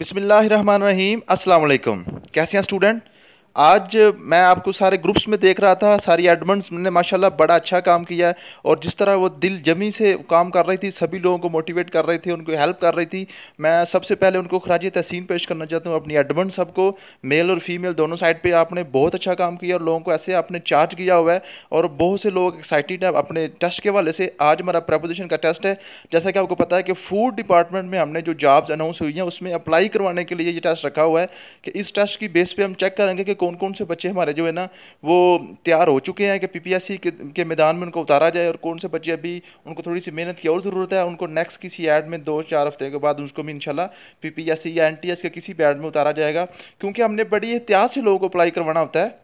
बिसमीम् अल्लाम कैसे हैं स्टूडेंट आज मैं आपको सारे ग्रुप्स में देख रहा था सारी एडमंड्स ने माशाल्लाह बड़ा अच्छा काम किया है और जिस तरह वो दिल जमी से काम कर रही थी सभी लोगों को मोटिवेट कर रही थी उनको हेल्प कर रही थी मैं सबसे पहले उनको खराज तहसीन पेश करना चाहता हूँ अपनी एडमंड सबको मेल और फीमेल दोनों साइड पर आपने बहुत अच्छा काम किया और लोगों को ऐसे आपने चार्ज किया हुआ है और बहुत से लोग एक्साइटेड है अपने टेस्ट के वाले से आज हमारा प्रपोजिशन का टेस्ट है जैसा कि आपको पता है कि फूड डिपार्टमेंट में हमने जो जॉब्स अनाउंस हुई हैं उसमें अप्लाई करवाने के लिए ये टेस्ट रखा हुआ है कि इस टेस्ट की बेस पर हम चेक करेंगे कि कौन कौन से बच्चे हमारे जो है ना वो तैयार हो चुके हैं कि पीपीएससी के, के मैदान में उनको उतारा जाए और कौन से बच्चे अभी उनको थोड़ी सी मेहनत की और ज़रूरत है उनको नेक्स्ट किसी ऐड में दो चार हफ्ते के बाद उसको भी इनशाला पी या एन के किसी भी ऐड में उतारा जाएगा क्योंकि हमने बड़ी एहतियात से लोगों को अप्लाई करवाना होता है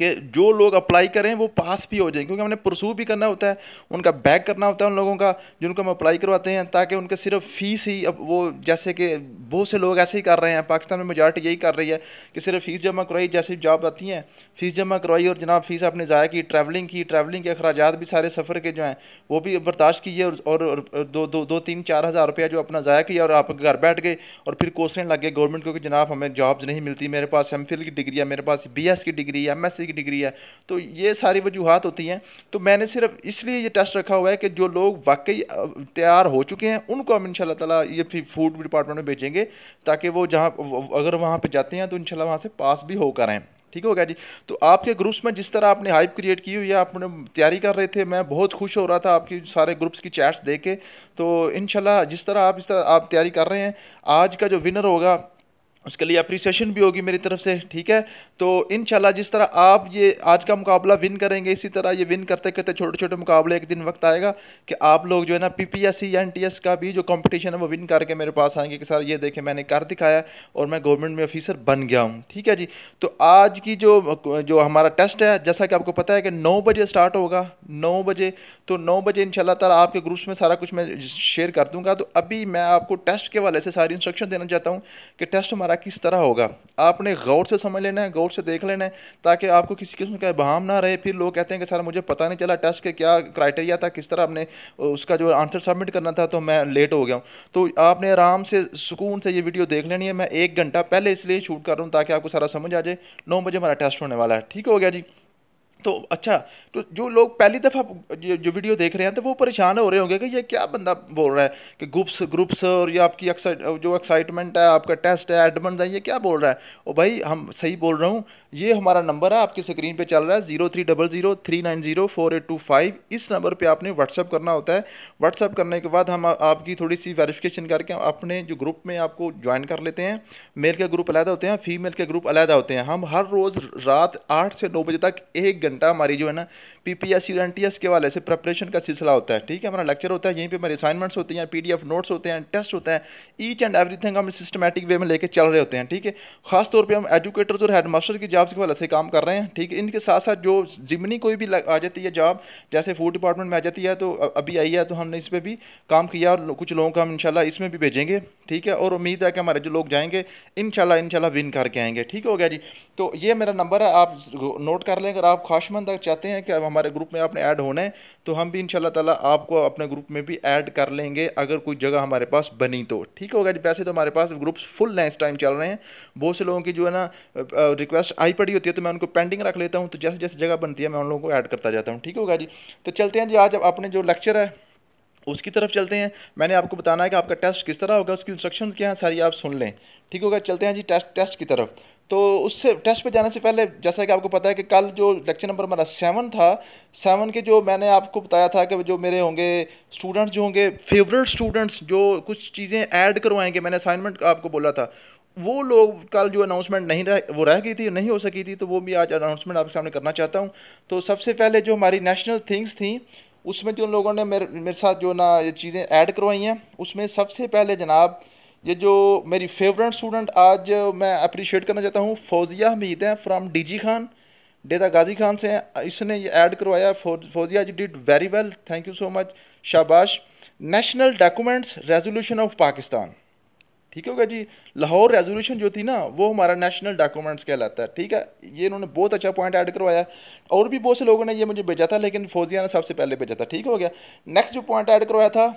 कि जो लोग अप्लाई करें वो पास भी हो जाएंगे क्योंकि हमने प्रसू भी करना होता है उनका बैक करना होता है उन लोगों का जिनको हम अप्लाई करवाते हैं ताकि उनके सिर्फ फ़ीस ही अब वो जैसे कि बहुत से लोग ऐसे ही कर रहे हैं पाकिस्तान में मेजॉरिटी यही कर रही है कि सिर्फ फ़ीस जमा करवाई जैसे जॉब आती हैं फ़ीस जमा करवाई और जनाब फ़ीस आपने ज़ाया की ट्रैवलिंग की ट्रैवलिंग के अखराज भी सारे सफ़र के जो हैं वो भी बर्दाश्त किए और, और दो दो दो तीन चार हज़ार रुपया जो अपना ज़ाया किया और आप घर बैठ गए और फिर कोसने लग गए गवर्नमेंट को कि जनाब हमें जॉब्स नहीं मिलती मेरे पास एम की डिग्री है मेरे पास बी की डिग्री है एम मास्टर की डिग्री है तो ये सारी वजूहत होती हैं तो मैंने सिर्फ इसलिए ये टेस्ट रखा हुआ है कि जो लोग वाकई तैयार हो चुके हैं उनको हम इन तला ये फिर फूड डिपार्टमेंट में भेजेंगे ताकि वो जहाँ अगर वहाँ पर जाते हैं तो इन वहाँ से पास भी होकर आएँ ठीक हो गया जी तो आपके ग्रुप्स में जिस तरह आपने हाइप क्रिएट की हुई है आपने तैयारी कर रहे थे मैं बहुत खुश हो रहा था आपकी सारे ग्रुप्स की चैट्स देख के तो इन जिस तरह आप इस तरह आप तैयारी कर रहे हैं आज का जो विनर होगा उसके लिए अप्रिसिएशन भी होगी मेरी तरफ से ठीक है तो इन जिस तरह आप ये आज का मुकाबला विन करेंगे इसी तरह ये विन करते करते छोटे छोटे मुकाबले एक दिन वक्त आएगा कि आप लोग जो है ना P P S C N T S का भी जो कंपटीशन है वो विन करके मेरे पास आएंगे कि सर ये देखें मैंने कर दिखाया और मैं गवर्नमेंट में ऑफिसर बन गया हूँ ठीक है जी तो आज की जो जो हमारा टेस्ट है जैसा कि आपको पता है कि नौ बजे स्टार्ट होगा नौ बजे तो नौ बजे इन ताला आपके ग्रुप्स में सारा कुछ मैं शेयर कर दूँगा तो अभी मैं आपको टेस्ट के वाले से सारी इंस्ट्रक्शन देना चाहता हूँ कि टेस्ट हमारा हमारा किस तरह होगा आपने गौर से समझ लेना है गौर से देख लेना है ताकि आपको किसी किस्म का बहाम ना रहे फिर लोग कहते हैं कि सर मुझे पता नहीं चला टेस्ट के क्या क्राइटेरिया था किस तरह आपने उसका जो आंसर सबमिट करना था तो मैं लेट हो गया हूँ तो आपने आराम से सुकून से ये वीडियो देख लेनी है मैं एक घंटा पहले इसलिए शूट कर रहा हूँ ताकि आपको सारा समझ आ जाए नौ बजे हमारा टेस्ट होने वाला है ठीक हो गया जी तो अच्छा तो जो लोग पहली दफ़ा जो, जो वीडियो देख रहे हैं तो वो परेशान हो रहे होंगे कि ये क्या बंदा बोल रहा है कि ग्रुप्स ग्रुप्स और ये आपकी जो एक्साइटमेंट है आपका टेस्ट है एडमेंट है ये क्या बोल रहा है ओ भाई हम सही बोल रहा हूँ ये हमारा नंबर है आपकी स्क्रीन पे चल रहा है zero three double zero three nine zero four eight two five इस नंबर पे आपने व्हाट्सअप करना होता है व्हाट्सअप करने के बाद हम आपकी थोड़ी सी वेरिफिकेशन करके अपने जो ग्रुप में आपको ज्वाइन कर लेते हैं मेल के ग्रुप अलहदा होते हैं फीमेल के ग्रुप अलहदा होते हैं हम हर रोज़ रात आठ से नौ बजे तक एक घंटा हमारी जो है ना P P S C N T S के वाले से प्रपरेशन का सिलसिला होता है ठीक है हमारा लेक्चर होता है यहीं पे हमारे असाइनमेंट्स होते हैं पी डी एफ नोट्स होते हैं टेस्ट होता है ईच एंड एवरीथिंग हम सिस्टमेटिक वे में लेके चल रहे होते हैं ठीक है खास तौर पे हम एजुकेटर्स और हेड मास्टर की जॉब्स के वाले से काम कर रहे हैं ठीक है इनके साथ साथ जो जिमनी कोई भी आ जाती है जॉब जैसे फूड डिपार्टमेंट में आ जाती है तो अभी आई है तो हमने इस पर भी काम किया और कुछ लोगों का हम इनशाला इसमें भी भेजेंगे ठीक है और उम्मीद है कि हमारे जो लोग जाएंगे इनशाला इनशाला विन करके आएंगे ठीक हो गया जी तो ये मेरा नंबर है आप नोट कर लें अगर आप खास ख्वाहिशमंद चाहते हैं कि अब हमारे ग्रुप में आपने ऐड होना है तो हम भी इन ताला आपको अपने ग्रुप में भी ऐड कर लेंगे अगर कोई जगह हमारे पास बनी तो ठीक होगा जी वैसे तो हमारे पास ग्रुप्स फुल हैं इस टाइम चल रहे हैं बहुत से लोगों की जो है ना रिक्वेस्ट आई पड़ी होती है तो मैं उनको पेंडिंग रख लेता हूँ तो जैसे जैसे जगह बनती है मैं उन लोगों को ऐड करता जाता हूँ ठीक होगा जी तो चलते हैं जी आज अपने जो लेक्चर है उसकी तरफ चलते हैं मैंने आपको बताना है कि आपका टेस्ट किस तरह होगा उसकी इंस्ट्रक्शन क्या है सारी आप सुन लें ठीक होगा चलते हैं जी टेस्ट टेस्ट की तरफ तो उससे टेस्ट पे जाने से पहले जैसा कि आपको पता है कि कल जो लेक्चर नंबर हमारा सेवन था सेवन के जो मैंने आपको बताया था कि जो मेरे होंगे स्टूडेंट्स जो होंगे फेवरेट स्टूडेंट्स जो कुछ चीज़ें ऐड करवाएंगे मैंने असाइनमेंट आपको बोला था वो लोग कल जो अनाउंसमेंट नहीं रह वो रह गई थी नहीं हो सकी थी तो वो भी आज अनाउंसमेंट आपके सामने करना चाहता हूँ तो सबसे पहले जो हमारी नेशनल थिंग्स थी उसमें जो लोगों ने मेरे मेरे साथ जो ना ये चीज़ें ऐड करवाई हैं उसमें सबसे पहले जनाब ये जो मेरी फेवरेट स्टूडेंट आज मैं अप्रिशिएट करना चाहता हूँ फौजिया हमीद हैं फ्राम डीजी खान डेदा गाजी खान से इसने ये ऐड करवाया Fauzia ji did very well thank you so much शाबाश national documents resolution of Pakistan ठीक होगा जी लाहौर रेजोल्यूशन जो थी ना वो हमारा नेशनल डॉक्यूमेंट्स कहलाता है ठीक है ये इन्होंने बहुत अच्छा पॉइंट ऐड करवाया और भी बहुत से लोगों ने ये मुझे भेजा था लेकिन फौजिया ने सबसे पहले भेजा था ठीक हो गया नेक्स्ट जो पॉइंट ऐड करवाया था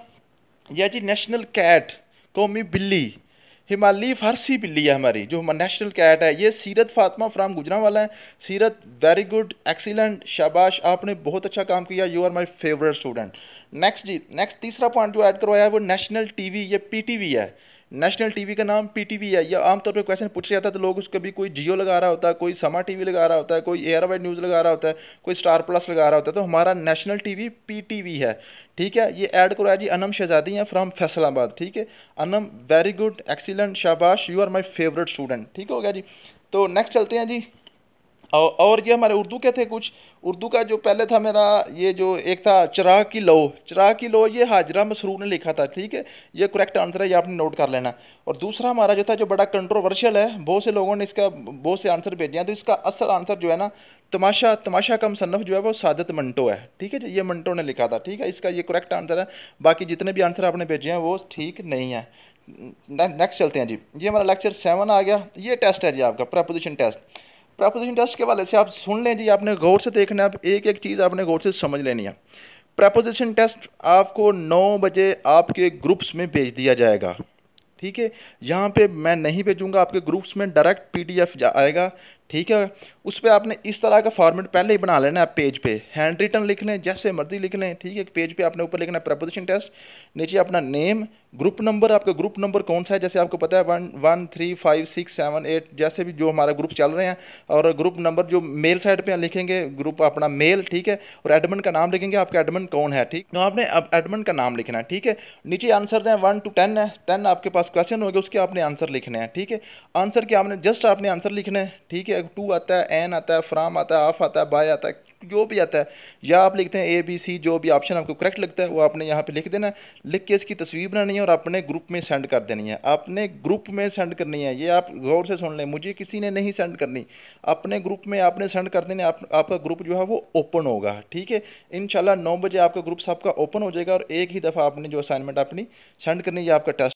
यह जी नेशनल कैट कौमी बिल्ली हिमालय फारसी बिल्ली है हमारी जो नेशनल कैट है ये सीरत फातमा फ्राम गुजरा वाला है सीरत वेरी गुड एक्सीलेंट शाबाश आपने बहुत अच्छा काम किया you are my favourite student next जी नेक्स्ट तीसरा पॉइंट जो ऐड करवाया है वो नेशनल टीवी ये पीटीवी है नेशनल टीवी का नाम पीटीवी है यह आमतौर पर क्वेश्चन पूछा जाता है तो लोग उसको भी कोई जियो लगा रहा होता है कोई समा टीवी लगा रहा होता है कोई आर वाई न्यूज़ लगा रहा होता है कोई स्टार प्लस लगा रहा होता है तो हमारा नेशनल टीवी पीटीवी है ठीक है ये ऐड करवाया जी अनम शहजादी हैं फ्राम फैसलाबाद ठीक है अनम वेरी गुड एक्सीलेंट शाबाश you are my favourite student ठीक हो गया जी तो नेक्स्ट चलते हैं जी और ये हमारे उर्दू के थे कुछ उर्दू का जो पहले था मेरा ये जो एक था चराग की लो चराग की लो ये हाजरा मसरूर ने लिखा था ठीक है ये करेक्ट आंसर है ये आपने नोट कर लेना और दूसरा हमारा जो था जो बड़ा कंट्रोवर्शियल है बहुत से लोगों ने इसका बहुत से आंसर भेजे हैं तो इसका असल आंसर जो है ना तमाशा तमाशा का मुसनफ़ जो है वो सादत मंटो है ठीक है जी ये मंटो ने लिखा था ठीक है इसका ये करेक्ट आंसर है बाकी जितने भी आंसर आपने भेजे हैं वो ठीक नहीं है नेक्स्ट चलते हैं जी ये हमारा लेक्चर सेवन आ गया ये टेस्ट है जी आपका प्रपोजिशन टेस्ट प्रपोजिशन टेस्ट के वाले से आप सुन लें जी आपने गौर से देखना है आप एक एक चीज़ आपने गौर से समझ लेनी है प्रपोजिशन टेस्ट आपको नौ बजे आपके ग्रुप्स में भेज दिया जाएगा ठीक है यहाँ पे मैं नहीं भेजूंगा आपके ग्रुप्स में डायरेक्ट पीडीएफ आएगा ठीक है उस पर आपने इस तरह का फॉर्मेट पहले ही बना लेना है पेज पे हैंड रिटन लिख लें जैसे मर्जी लिख लें ठीक है पेज पे आपने ऊपर लिखना है प्रपोजिशन टेस्ट नीचे अपना नेम ग्रुप नंबर आपका ग्रुप नंबर कौन सा है जैसे आपको पता है one one three five six seven eight जैसे भी जो हमारा ग्रुप चल रहे हैं और ग्रुप नंबर जो मेल साइड पर लिखेंगे ग्रुप अपना मेल ठीक है और एडमिन का नाम लिखेंगे आपका एडमिन कौन है ठीक तो आपने अब एडमिन का नाम लिखना है ठीक है नीचे आंसर दें वन टू टेन है टेन आपके पास क्वेश्चन हो गया उसके आपने आंसर लिखने हैं ठीक है आंसर के आपने जस्ट आपने आंसर लिखने हैं ठीक है है टू आता है एन आता है फ्राम आता है ऑफ आता है बाय आता है जो भी आता है या आप लिखते हैं ए बी सी जो भी ऑप्शन आपको करेक्ट लगता है वो आपने यहाँ पे लिख देना है लिख के इसकी तस्वीर बनानी है और अपने ग्रुप में सेंड कर देनी है अपने ग्रुप में सेंड करनी है ये आप गौर से सुन लें मुझे किसी ने नहीं सेंड करनी अपने ग्रुप में आपने सेंड कर देने आप, आपका ग्रुप जो है वो ओपन होगा ठीक है इन नौ बजे आपका ग्रुप सबका ओपन हो जाएगा और एक ही दफ़ा आपने जो असाइनमेंट अपनी सेंड करनी है आपका टेस्ट